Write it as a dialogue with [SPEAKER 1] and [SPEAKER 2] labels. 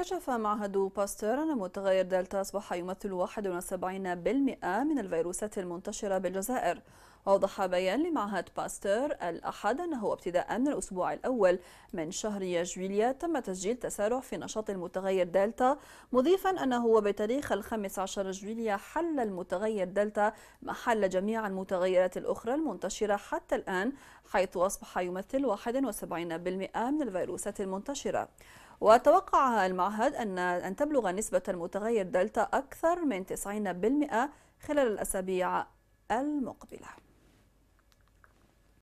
[SPEAKER 1] كشف معهد باستور أن متغير دلتا أصبح يمثل 71% من الفيروسات المنتشرة بالجزائر وأوضح بيان لمعهد باستور الأحد أنه ابتداء من الأسبوع الأول من شهر جويليا تم تسجيل تسارع في نشاط المتغير دلتا مضيفا أنه وبتاريخ الخامس عشر جويليا حل المتغير دلتا محل جميع المتغيرات الأخرى المنتشرة حتى الآن حيث أصبح يمثل 71% من الفيروسات المنتشرة وتوقع المعهد أن أن تبلغ نسبة المتغير دلتا أكثر من 90% خلال الأسابيع المقبلة